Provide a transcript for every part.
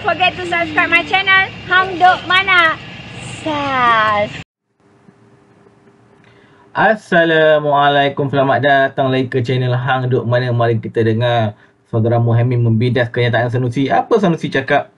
don't forget to subscribe my channel Hang Duk Mana Sas Assalamualaikum Selamat datang lagi ke channel Hang Dok Mana Mari kita dengar Saudara Muhammad membidas kenyataan Sanusi Apa Sanusi cakap?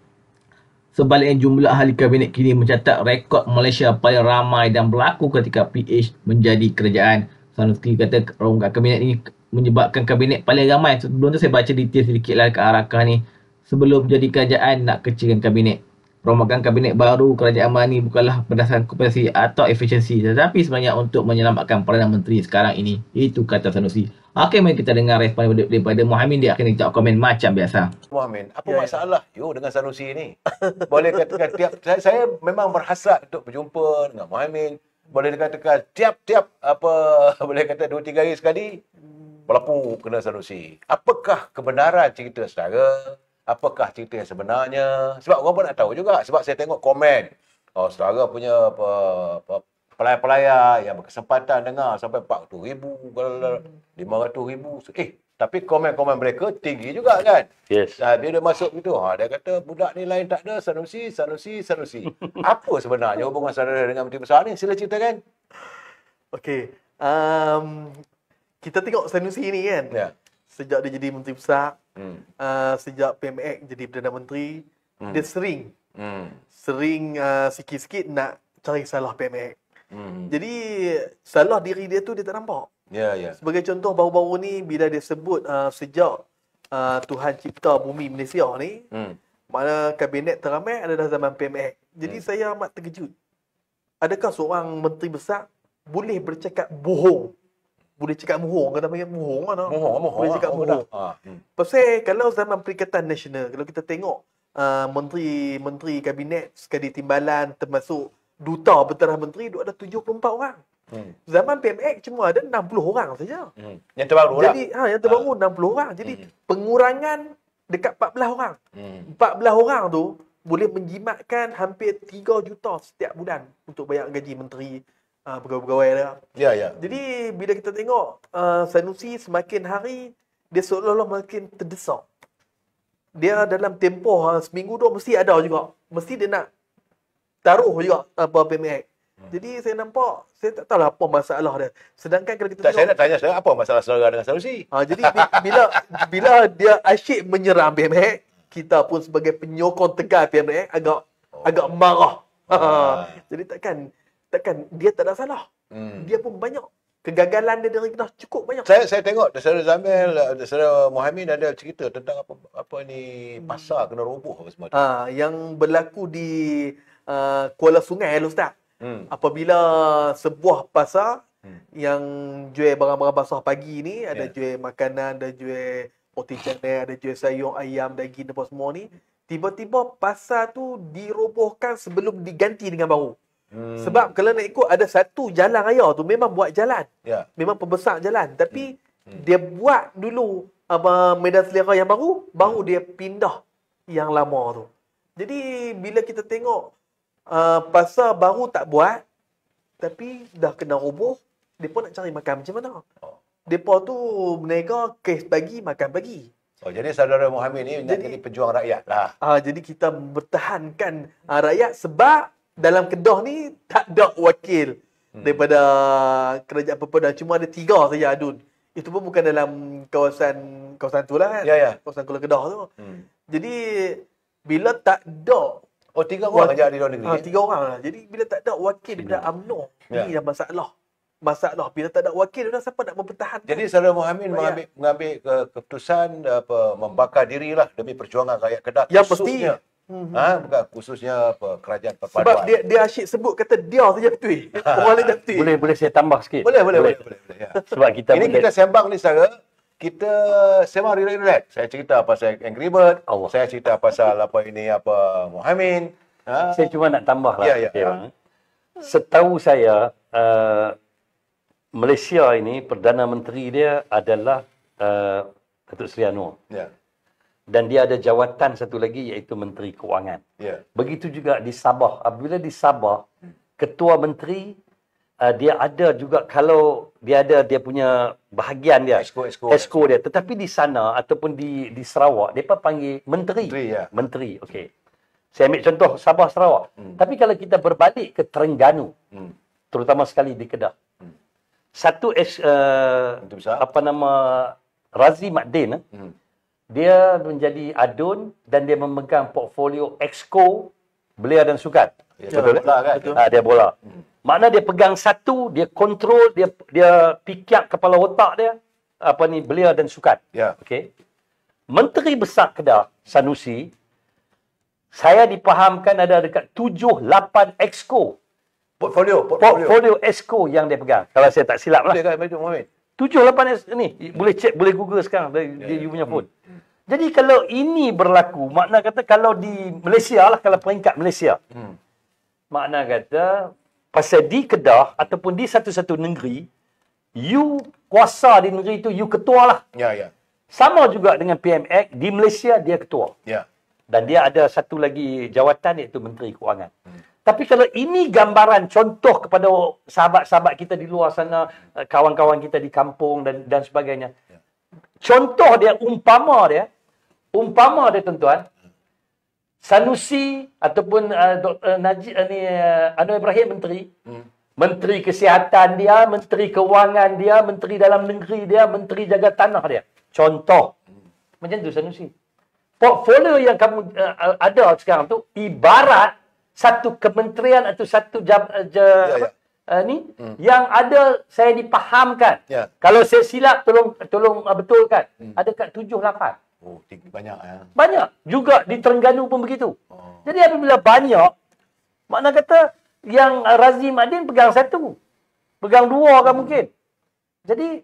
Sebaliknya jumlah ahli kabinet kini mencatat rekod Malaysia paling ramai dan berlaku ketika PH menjadi kerajaan. Sanusi kata rongga kabinet ini menyebabkan kabinet paling ramai. Sebelum tu saya baca detail sedikit lah ke arahkah ni sebelum jadi kerajaan nak kecilkan kabinet. Perumahkan kabinet baru kerajaan Mani bukanlah berdasarkan kompetensi atau efisiensi tetapi sebenarnya untuk menyelamatkan Perdana Menteri sekarang ini. Itu kata Sanusi. Okey, mari kita dengar respon daripada Muhammad dia akan kita komen macam biasa. Muhammad, apa yeah, ya. masalah yeah. you dengan Sanusi ini? Boleh katakan tiap saya, saya memang berhasrat untuk berjumpa dengan Muhammad. Boleh dikatakan tiap-tiap apa boleh kata dua tiga hari sekali pelapu kena Sanusi. Apakah kebenaran cerita saudara? apakah cerita yang sebenarnya sebab orang pun nak tahu juga sebab saya tengok komen oh saudara punya apa, apa pelayar-pelayar yang berkesempatan dengar sampai 40 ribu, 500 ribu. Eh, tapi komen-komen mereka tinggi juga kan? Yes. Dan bila masuk gitu, ha, dia kata budak ni lain tak ada, sanusi, sanusi, sanusi. Apa sebenarnya hubungan saudara dengan Menteri Besar ni? Sila ceritakan. Okay. Um, kita tengok sanusi ni kan? Ya. Yeah sejak dia jadi menteri besar hmm. uh, sejak PMX jadi perdana menteri hmm. dia sering hmm. sering uh, sikit-sikit nak cari salah PMX hmm. jadi salah diri dia tu dia tak nampak ya yeah, ya yeah. sebagai contoh baru-baru ni bila dia sebut uh, sejak uh, Tuhan cipta bumi Malaysia ni hmm. mana kabinet teramai adalah zaman PMX jadi hmm. saya amat terkejut adakah seorang menteri besar boleh bercakap bohong hmm boleh cakap mohong kata panggil mohong mana? Lah, mohong, lah, mohong. Boleh lah, cakap mohong. mohong. Ha, hmm. Pasal kalau zaman Perikatan Nasional, kalau kita tengok uh, menteri-menteri kabinet sekali timbalan termasuk duta bertaraf menteri dia ada 74 orang. Hmm. Zaman PMX cuma ada 60 orang saja. Hmm. Yang terbaru Jadi lah. ha, yang terbaru ha. 60 orang. Jadi hmm. pengurangan dekat 14 orang. Hmm. 14 orang tu boleh menjimatkan hampir 3 juta setiap bulan untuk bayar gaji menteri, uh, ah, pegawai-pegawai dia. Ya, ya. Jadi bila kita tengok uh, Sanusi semakin hari dia seolah-olah makin terdesak. Dia dalam tempoh uh, seminggu tu mesti ada juga. Mesti dia nak taruh juga apa uh, PMI. Jadi saya nampak saya tak tahu lah apa masalah dia. Sedangkan kalau kita tak, tengok, saya nak tanya saudara apa masalah saudara dengan Sanusi? Ha, jadi bila bila dia asyik menyerang PMI, kita pun sebagai penyokong tegar PMI agak oh. agak marah. Ha. Jadi takkan takkan dia tak ada salah. Hmm. Dia pun banyak kegagalan dia dari kita cukup banyak. Saya saya tengok Dr. Zamil, Dr. Muhammad ada cerita tentang apa apa ni hmm. pasar kena roboh apa semua tu. Ha, yang berlaku di uh, Kuala Sungai lah ustaz. Hmm. Apabila sebuah pasar hmm. yang jual barang-barang basah pagi ni ada yeah. jual makanan, ada jual roti canai, ada jual sayur, ayam, daging dan semua ni, tiba-tiba pasar tu dirobohkan sebelum diganti dengan baru. Hmm. Sebab kalau nak ikut ada satu jalan raya tu memang buat jalan. Yeah. Memang pembesar jalan tapi hmm. Hmm. dia buat dulu apa medan selera yang baru baru hmm. dia pindah yang lama tu. Jadi bila kita tengok uh, pasar baru tak buat tapi dah kena roboh, depa nak cari makan macam mana? Oh. Depa oh. tu berniaga kes bagi makan bagi. Oh, jadi saudara Muhammad ni jadi, jadi pejuang rakyat lah. Uh, jadi kita bertahankan uh, ah, rakyat sebab dalam Kedah ni tak ada wakil hmm. daripada kerajaan Papua cuma ada tiga saja adun. Itu pun bukan dalam kawasan kawasan tu lah kan. Ya, ya. Kawasan Kuala Kedah tu. Hmm. Jadi bila tak ada Oh tiga orang saja di luar negeri. Ha, eh? tiga orang lah. Jadi bila tak ada wakil daripada UMNO ya. ini yang masalah. Masalah bila tak ada wakil dia siapa nak mempertahankan. Jadi Saudara Muhammad Baya. mengambil, mengambil eh, keputusan eh, apa membakar dirilah demi perjuangan rakyat Kedah. Yang pastinya. Ha, bukan khususnya apa kerajaan perpaduan. Sebab dia dia asyik sebut kata dia saja betul. Orang lain tak betul. Boleh boleh saya tambah sikit. Boleh boleh boleh boleh. boleh, boleh ya. Sebab kita Ini kita sembang ni saudara. Kita sembang relax-relax. Saya cerita pasal Angry Bird. Allah. Saya cerita pasal apa ini apa Muhammad. Ha? Saya cuma nak tambah lah. Ya, ya. Okay, Setahu saya, uh, Malaysia ini Perdana Menteri dia adalah uh, Datuk Seri Anwar. Ya dan dia ada jawatan satu lagi iaitu menteri Keuangan. Yeah. Begitu juga di Sabah. Apabila di Sabah, ketua menteri uh, dia ada juga kalau dia ada dia punya bahagian dia. Esko, esko. esko dia. Tetapi di sana ataupun di di Sarawak, depa panggil menteri. Menteri. ya. menteri. Okey. Saya ambil contoh Sabah Sarawak. Hmm. Tapi kalau kita berbalik ke Terengganu, hmm. terutama sekali di Kedah. Hmm. Satu es, uh, apa nama Razi Makdin eh, hmm dia menjadi adun dan dia memegang portfolio exco belia dan sukat Ya, betul, tak? betul, Ha, dia bola. Hmm. Makna dia pegang satu, dia kontrol, dia dia pikir kepala otak dia apa ni belia dan sukat Ya. Okey. Menteri Besar Kedah Sanusi saya dipahamkan ada dekat 7 8 exco portfolio portfolio, exco yang dia pegang. Kalau saya tak silap lah. kan, Tujuh lapan ni boleh cek boleh google sekarang dari yeah, dia, yeah. Ya. punya hmm. phone. Hmm. Jadi kalau ini berlaku, makna kata kalau di Malaysia lah kalau peringkat Malaysia. Hmm. Makna kata pasal di Kedah ataupun di satu-satu negeri you kuasa di negeri itu you ketua lah. Ya yeah, ya. Yeah. Sama juga dengan PMX di Malaysia dia ketua. Ya. Yeah. Dan dia ada satu lagi jawatan iaitu menteri kewangan. Hmm. Tapi kalau ini gambaran contoh kepada sahabat-sahabat kita di luar sana, eh, kawan-kawan kita di kampung dan dan sebagainya. Ya. Contoh dia, umpama dia, umpama dia tuan-tuan, Sanusi ataupun uh, eh, Dr. Eh, Najib, uh, ni, uh, Anwar Ibrahim Menteri, hmm. Menteri Kesihatan dia, Menteri Kewangan dia, Menteri Dalam Negeri dia, Menteri Jaga Tanah dia. Contoh. Hmm. Macam tu Sanusi. Portfolio yang kamu uh, ada sekarang tu, ibarat satu kementerian atau satu jab, uh, eh, je, ya, ya. apa, ya. Uh, ni hmm. yang ada saya dipahamkan. Ya. Kalau saya silap tolong tolong uh, betulkan. Hmm. Ada kat 7 8. Oh, banyak ya. Banyak. Juga di Terengganu pun begitu. Oh. Jadi apabila banyak makna kata yang uh, Razim Adin pegang satu. Pegang dua kan hmm. mungkin. Jadi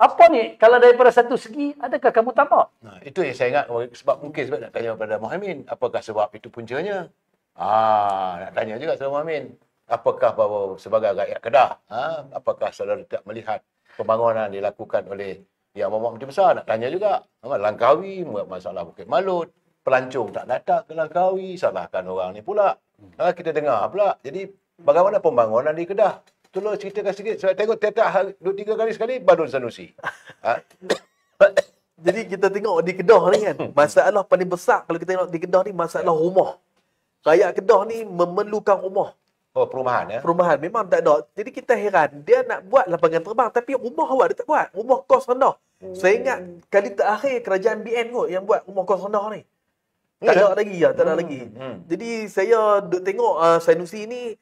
apa ni kalau daripada satu segi adakah kamu tambah? Nah, itu yang saya ingat sebab mungkin sebab nak tanya kepada Muhammad apakah sebab itu puncanya? Ah, nak tanya juga Saudara Muhammad. Apakah bahawa sebagai rakyat Kedah, ha, apakah saudara tidak melihat pembangunan dilakukan oleh Yang Mahmud Menteri Besar? Nak tanya juga. Langkawi, buat masalah Bukit Malut. Pelancong tak datang ke Langkawi, salahkan orang ni pula. Ha, kita dengar pula. Jadi, bagaimana pembangunan di Kedah? Tolong ceritakan sikit. Saya tengok tiap-tiap dua, tiga kali sekali, Badun Sanusi. Ha? Jadi, kita tengok di Kedah ni kan. Masalah paling besar kalau kita tengok di Kedah ni, masalah rumah rakyat Kedah ni memerlukan rumah. Oh, perumahan ya? Perumahan. Memang tak ada. Jadi kita heran. Dia nak buat lapangan terbang. Tapi rumah awak dia tak buat. Rumah kos rendah. Hmm. Saya ingat kali terakhir kerajaan BN kot yang buat rumah kos rendah ni. Hmm. Tak ada lagi. Ya, tak ada hmm. lagi. Hmm. Jadi saya duk tengok uh, ah, Sainusi ni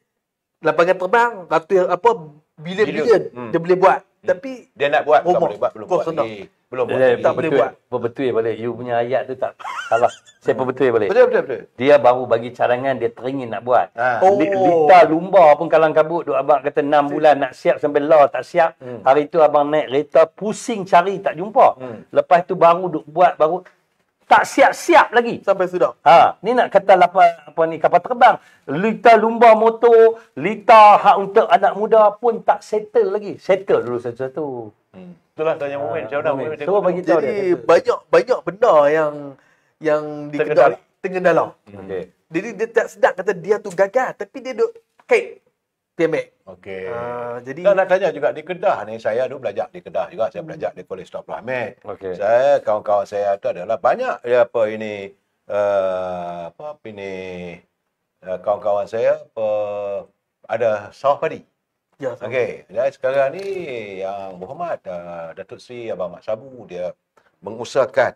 lapangan terbang ratus apa bilion-bilion hmm. dia boleh buat. Hmm. Tapi dia nak buat tak boleh buat belum eh, eh, buat. Eh, belum buat. tak boleh buat. Betul boleh. You punya ayat tu tak salah. Saya betul boleh? Betul betul betul. Dia baru bagi carangan dia teringin nak buat. Ah. Oh. Lita lumba pun kalang kabut duk abang kata 6 bulan nak siap sampai law tak siap. Hmm. Hari tu abang naik kereta pusing cari tak jumpa. Hmm. Lepas tu baru duk buat baru tak siap-siap lagi. Sampai sudah. Ha, ni nak kata apa, apa ni kapal terbang. Lita lumba motor, lita hak untuk anak muda pun tak settle lagi. Settle dulu satu-satu. Hmm. Itulah tanya ha, moment. Macam mana? Moment. Moment. So, bagi Jadi, banyak-banyak benda yang yang dikendali. Tengah dalam. Hmm. Okay. Jadi, dia tak sedap kata dia tu gagal. Tapi dia duk kait TMX. Okey. Uh, jadi nak, nak tanya juga di Kedah ni saya dulu belajar di Kedah juga saya hmm. belajar di Kolej Stop Lah Okey. Saya kawan-kawan saya tu adalah banyak ya, apa ini uh, apa ini uh, kawan-kawan saya apa, ada sawah padi. Ya. Okey. Jadi sekarang ni yang Muhammad uh, eh, Datuk Sri Abang Mat Sabu dia mengusahakan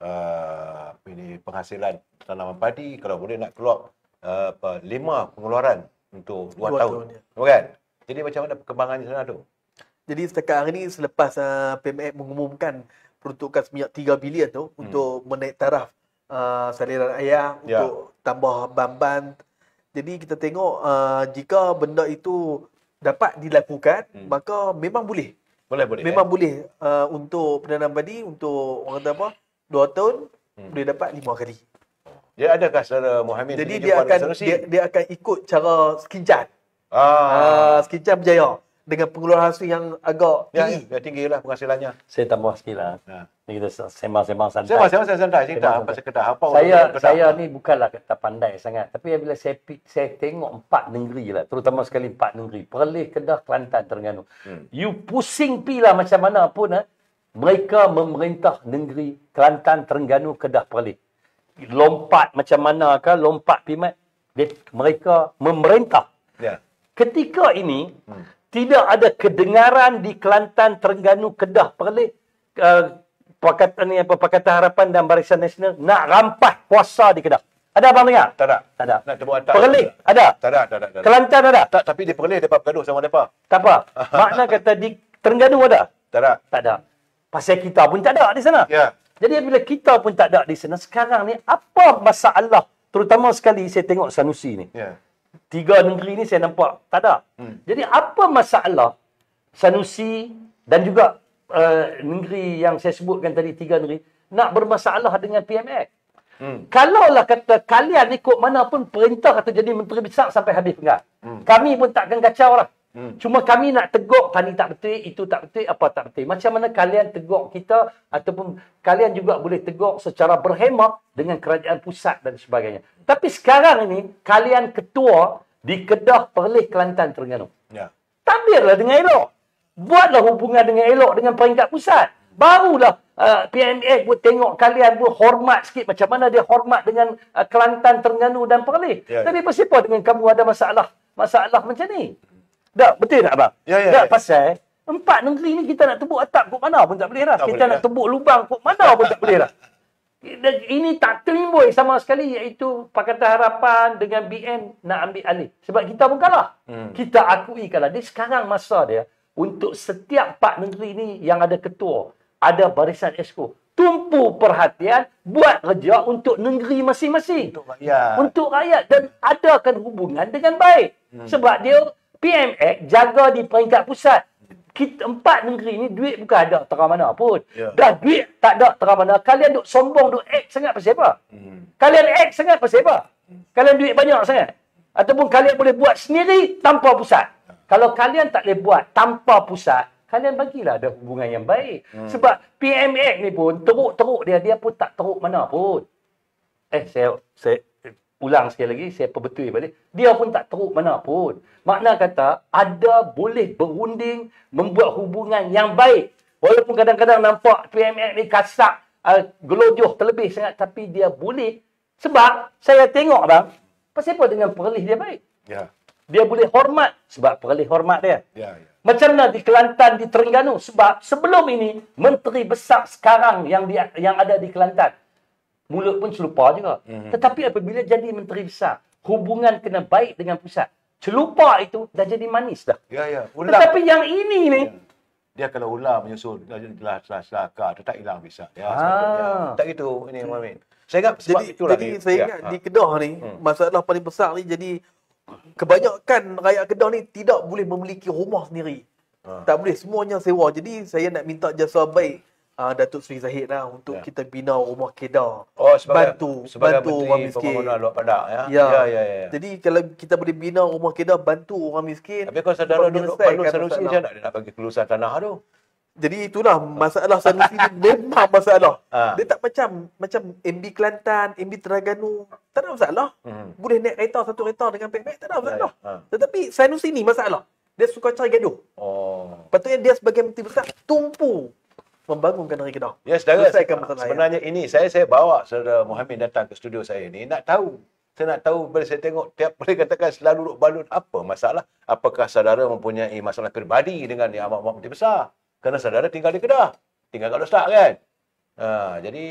uh, ini penghasilan tanaman padi kalau boleh nak keluar uh, apa, lima pengeluaran untuk dua tahun. tahun ya. Kan? Jadi macam mana perkembangan di sana tu? Jadi setakat hari ini selepas uh, PMF mengumumkan peruntukan seminyak 3 bilion tu hmm. untuk menaik taraf uh, saliran air yeah. untuk tambah bamban. Jadi kita tengok uh, jika benda itu dapat dilakukan hmm. maka memang boleh. Boleh boleh. Memang eh. boleh uh, untuk penanam padi untuk orang kata apa 2 tahun hmm. boleh dapat 5 kali. Dia ada ke saudara Muhammad Jadi dia akan dia, dia akan ikut cara skinjan. Ah, ah skinjan berjaya dengan pengeluaran hasil yang agak ya, ya, tinggi. Ya, tinggi lah penghasilannya. Saya tambah sikit lah. Ha. Ni kita sembang-sembang santai. Sembang-sembang santai. Sembang, saya tak apa sekedar. Apa saya saya ni bukanlah kata pandai sangat. Tapi bila saya saya tengok empat negeri lah. Terutama sekali empat negeri. Perlis, Kedah, Kelantan, Terengganu. Hmm. You pusing pi lah macam mana pun. Eh. Mereka memerintah negeri Kelantan, Terengganu, Kedah, Perlis lompat macam mana ke lompat pimat dia, mereka memerintah yeah. ketika ini hmm. tidak ada kedengaran di Kelantan Terengganu Kedah Perlis uh, eh, perkataan apa perkataan harapan dan barisan nasional nak rampas kuasa di Kedah ada abang dengar? Tak ada. Tak ada. Nak tebuk antara. Perlis? Ada? Tak ada. Tak ada. Kelantan ada? Tak, tapi di Perlis dapat bergaduh sama mereka. Tak apa. Makna kata di Terengganu ada? Tak ada. Tak ada. Pasal kita pun tak ada di sana. Ya. Yeah. Jadi bila kita pun tak ada di sana, sekarang ni apa masalah terutama sekali saya tengok Sanusi ni. Yeah. Tiga negeri ni saya nampak tak ada. Hmm. Jadi apa masalah Sanusi dan juga uh, negeri yang saya sebutkan tadi tiga negeri nak bermasalah dengan PMX? Hmm. Kalaulah kata kalian ikut mana pun perintah atau jadi menteri besar sampai habis enggak, Hmm. Kami pun takkan kacau lah. Hmm. Cuma kami nak tegur tani tak betul, itu tak betul, apa tak betul. Macam mana kalian tegur kita ataupun kalian juga boleh tegur secara berhemah dengan kerajaan pusat dan sebagainya. Tapi sekarang ini kalian ketua di Kedah Perlis Kelantan Terengganu. Ya. Yeah. Tabirlah dengan elok. Buatlah hubungan dengan elok dengan peringkat pusat. Barulah uh, PMS buat tengok kalian buat hormat sikit macam mana dia hormat dengan uh, Kelantan Terengganu dan Perlis. Yeah. Tapi ya. bersifat dengan kamu ada masalah. Masalah macam ni. Hmm. Tak, betul tak abang? Ya, ya, tak, ya. pasal empat negeri ni kita nak tebuk atap kot mana pun tak boleh lah. Tak kita boleh nak lah. tebuk lubang kot mana pun tak boleh lah. Ini tak terimboi sama sekali iaitu Pakatan Harapan dengan BN nak ambil alih. Sebab kita pun kalah. Hmm. Kita akui kalah. Jadi sekarang masa dia untuk setiap empat negeri ni yang ada ketua, ada barisan esko, tumpu perhatian, buat kerja untuk negeri masing-masing. Untuk rakyat. Untuk rakyat dan adakan hubungan dengan baik. Hmm. Sebab dia PMX eh, jaga di peringkat pusat. Kita, empat negeri ni duit bukan ada terang mana pun. Yeah. Dah duit tak ada terang mana. Kalian duk sombong, duk act sangat pasal apa? Mm. Kalian act sangat pasal apa? Kalian duit banyak sangat? Ataupun kalian boleh buat sendiri tanpa pusat? Kalau kalian tak boleh buat tanpa pusat, kalian bagilah ada hubungan yang baik. Mm. Sebab PMX ni pun teruk-teruk dia, dia pun tak teruk mana pun. Eh, saya, saya ulang sekali lagi, saya perbetul balik. Dia pun tak teruk mana pun. Makna kata, ada boleh berunding membuat hubungan yang baik. Walaupun kadang-kadang nampak PMX ni kasak, uh, gelojoh terlebih sangat. Tapi dia boleh. Sebab saya tengok abang pasal apa dengan perlis dia baik? Ya. Dia boleh hormat sebab perlis hormat dia. Ya, ya. Macam mana di Kelantan, di Terengganu? Sebab sebelum ini, menteri besar sekarang yang dia, yang ada di Kelantan. Mulut pun celupa juga. Mm-hmm. Tetapi apabila jadi menteri besar, hubungan kena baik dengan pusat. Celupa itu dah jadi manis dah. Ya, ya. Ular. Tetapi yang ini ya. ni. Dia kalau ular menyusul, dia jadi selaka, tak hilang bisa. Ya, ah. Tak gitu, ini hmm. Saya ingat sebab jadi, itulah jadi ini. saya ya. ingat ya. di Kedah ni, hmm. masalah paling besar ni jadi kebanyakan rakyat Kedah ni tidak boleh memiliki rumah sendiri. Hmm. Tak boleh, semuanya sewa. Jadi saya nak minta jasa baik. Hmm uh, Datuk Sri Zahid lah untuk yeah. kita bina rumah kedah. Oh sebab bantu sebab bantu Menteri orang miskin. Pembangunan Luar Padang ya. Ya. Ya, ya. ya ya Jadi kalau kita boleh bina rumah kedah bantu orang miskin. Tapi kalau saudara duduk Palu kan Sanusi macam nak dia nak bagi kelulusan tanah tu. Jadi itulah masalah Sanusi ni memang masalah. Ha. Dia tak macam macam MB Kelantan, MB Terengganu, tak ada masalah. Hmm. Boleh naik kereta satu kereta dengan pek-pek tak ada masalah. Ya, ya. Ha. Tetapi Sanusi ni masalah. Dia suka cari gaduh. Oh. Patutnya dia sebagai menteri besar tumpu membangunkan Negeri Kedah. Ya, saudara. Sebenarnya ayat. ini saya saya bawa saudara Muhammad datang ke studio saya ini nak tahu. Saya nak tahu bila saya tengok tiap boleh katakan selalu duduk balut apa masalah? Apakah saudara mempunyai masalah peribadi dengan yang amat-amat penting besar? Kerana saudara tinggal di Kedah. Tinggal kat Ustaz kan? Ha, jadi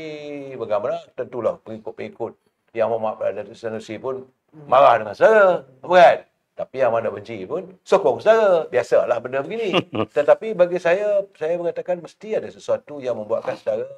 bagaimana tentulah pengikut-pengikut yang amat-amat berada di sana pun marah dengan saya. Bukan? Tapi yang mana benci pun sokong saya Biasalah benda begini. Tetapi bagi saya, saya mengatakan mesti ada sesuatu yang membuatkan saya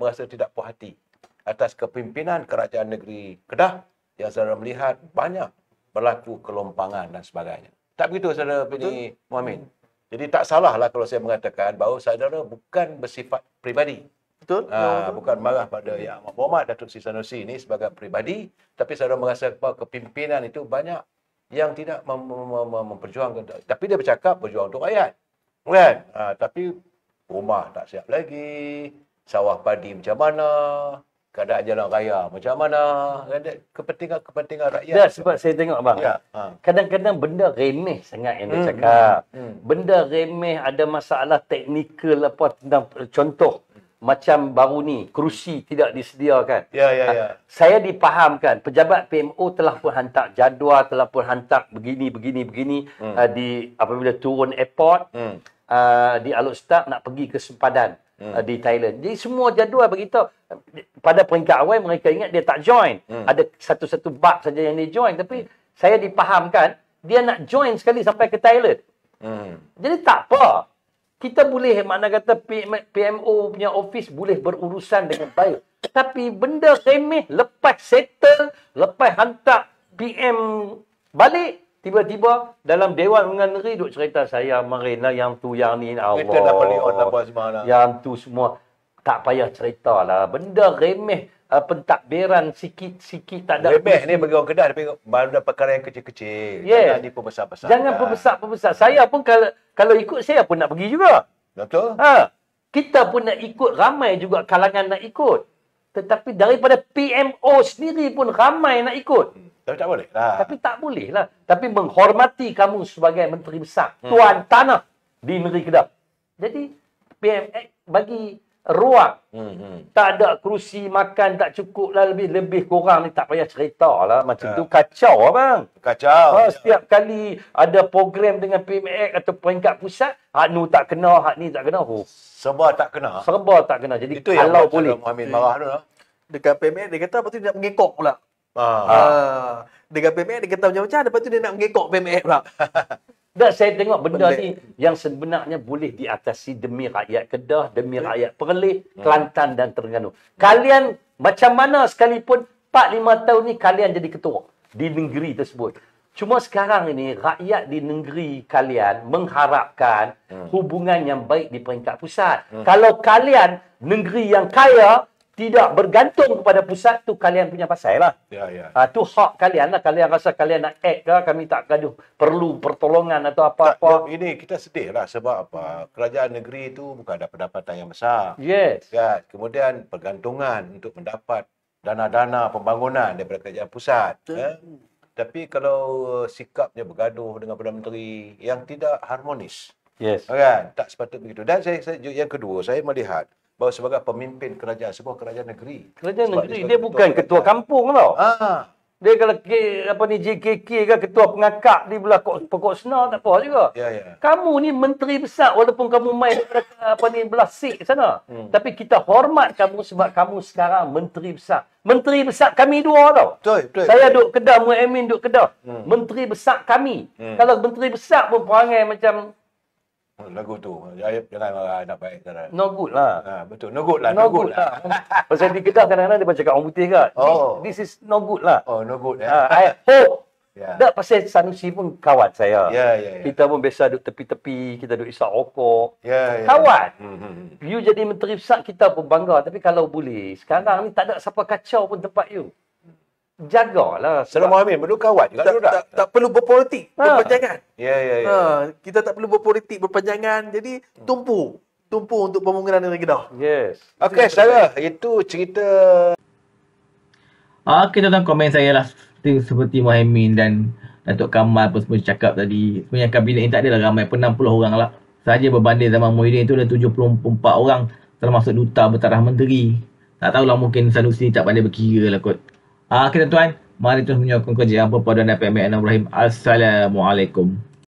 merasa tidak puas hati atas kepimpinan kerajaan negeri Kedah yang saya melihat banyak berlaku kelompangan dan sebagainya. Tak begitu saudara Pini Muhammad. Jadi tak salahlah kalau saya mengatakan bahawa saudara bukan bersifat pribadi. Betul. Ha, betul. bukan marah pada Yang Muhammad Datuk Sisanusi ini sebagai pribadi. tapi saudara merasa bahawa kepimpinan itu banyak yang tidak mem- mem- memperjuangkan tapi dia bercakap berjuang untuk rakyat kan ha, tapi rumah tak siap lagi sawah padi macam mana keadaan jalan raya macam mana kan? kepentingan-kepentingan rakyat dah sebab saya tengok bang ya. Ha. kadang-kadang benda remeh sangat yang hmm. dia cakap hmm. benda remeh ada masalah teknikal apa tentang contoh macam baru ni kerusi tidak disediakan. Ya ya ya. Ah, saya dipahamkan pejabat PMO telah pun hantar jadual telah pun hantar begini begini begini hmm. uh, di apabila turun airport hmm. uh, ah, di Alut Star nak pergi ke sempadan hmm. uh, di Thailand. Jadi semua jadual begitu pada peringkat awal mereka ingat dia tak join. Hmm. Ada satu-satu bab saja yang dia join tapi saya dipahamkan dia nak join sekali sampai ke Thailand. Hmm. Jadi tak apa kita boleh mana kata PMO punya office boleh berurusan dengan baik. Tapi benda remeh lepas settle, lepas hantar PM balik, tiba-tiba dalam Dewan dengan Negeri duk cerita saya, Marina yang tu, yang ni, Allah. Lah, yang tu semua tak payah cerita lah. Benda remeh uh, pentadbiran sikit-sikit tak ada. Remeh ni bagi orang kedah tapi baru dapat perkara yang kecil-kecil. Yes. Jangan ni pembesar-besar. Jangan lah. pembesar-pembesar. Saya pun kalau kalau ikut saya pun nak pergi juga. Betul. Ha. Kita pun nak ikut ramai juga kalangan nak ikut. Tetapi daripada PMO sendiri pun ramai nak ikut. Hmm. Tapi tak boleh. Lah. Tapi tak boleh lah. Tapi menghormati kamu sebagai Menteri Besar. Hmm. Tuan Tanah di negeri Kedah. Jadi PMX eh, bagi ruang. Hmm, hmm. Tak ada kerusi makan tak cukup lah lebih lebih kurang ni tak payah cerita lah macam yeah. tu ah. kacau abang. Kacau. Ha, setiap yeah. kali ada program dengan PMX atau peringkat pusat, hak nu tak kena, hak ni tak kena. Oh. Serba tak kena. Serba tak kena. Jadi Itu kalau yang boleh. Muhammad marah tu. Ah. Dekat PMX dia kata apa tu dia nak mengekok pula. Ah. Ha. Dengan PMX dia kata macam-macam lepas tu dia nak mengekok PMX pula. Dan saya tengok benda Pendek. ni yang sebenarnya boleh diatasi demi rakyat Kedah, demi rakyat Perlis, hmm. Kelantan dan Terengganu. Kalian macam mana sekalipun 4 Lima tahun ni kalian jadi ketua di negeri tersebut. Cuma sekarang ini rakyat di negeri kalian mengharapkan hmm. hubungan yang baik di peringkat pusat. Hmm. Kalau kalian negeri yang kaya, tidak bergantung kepada pusat tu kalian punya pasal lah. Ya, ya. Ha, tu hak kalian lah. Kalian rasa kalian nak act ke, kami tak gaduh perlu pertolongan atau apa-apa. ini kita sedih lah sebab apa. Kerajaan negeri tu bukan ada pendapatan yang besar. Yes. Ya, kemudian pergantungan untuk mendapat dana-dana pembangunan daripada kerajaan pusat. Ya. Tapi kalau sikapnya bergaduh dengan Perdana Menteri yang tidak harmonis. Yes. Kan? Tak sepatut begitu. Dan saya, saya yang kedua, saya melihat bahawa sebagai pemimpin kerajaan sebuah kerajaan negeri. Kerajaan sebab negeri dia, dia bukan kerajaan. ketua kampung tau. Ha. Dia kalau K, apa ni JKK ke ketua pengakak di belah Pokok, pokok Sena tak apa juga. Ya, ya. Kamu ni menteri besar walaupun kamu main mai apa ni belah Sik sana. Hmm. Tapi kita hormat kamu sebab kamu sekarang menteri besar. Menteri besar kami dua tau. Betul, betul. Saya duk Kedah, Muhammad duk Kedah. Hmm. Menteri besar kami. Hmm. Kalau menteri besar pun perangai macam Oh, lagu tu. Jangan marah anak baik sekarang. No good lah. Ha, betul. No good lah. No, no good, good lah. lah. Pasal di Kedah kadang-kadang dia cakap orang putih kan. Oh. This is no good lah. Oh, no good. Eh? Ha, I hope. Yeah. Tak pasal Sanusi pun kawan saya. Yeah, yeah, yeah. Kita pun biasa duduk tepi-tepi. Kita duduk isap rokok. Yeah, kawan. Yeah. You jadi menteri besar, kita pun bangga. Tapi kalau boleh, sekarang ni tak ada siapa kacau pun tempat you jagalah. Selama Amin perlu kawan juga. Tak, tak, tak, tak perlu berpolitik ha. berpanjangan. Ya, ya, ya. Ha. Kita tak perlu berpolitik berpanjangan. Jadi, tumpu. Tumpu untuk pembangunan negeri Kedah. Yes. Okey, saya Itu cerita... Ah, okay, kita dalam komen saya lah. Seperti, seperti Mohamed dan Datuk Kamal pun semua cakap tadi. punya kabinet ini tak adalah ramai pun 60 orang lah. Saja berbanding zaman Muhyiddin itu ada 74 orang termasuk duta bertaraf menteri. Tak tahulah mungkin Sanusi tak pandai berkira lah kot. Ah, okay, tuan Mari terus menyokong kerja apa pada Nabi Muhammad Assalamualaikum.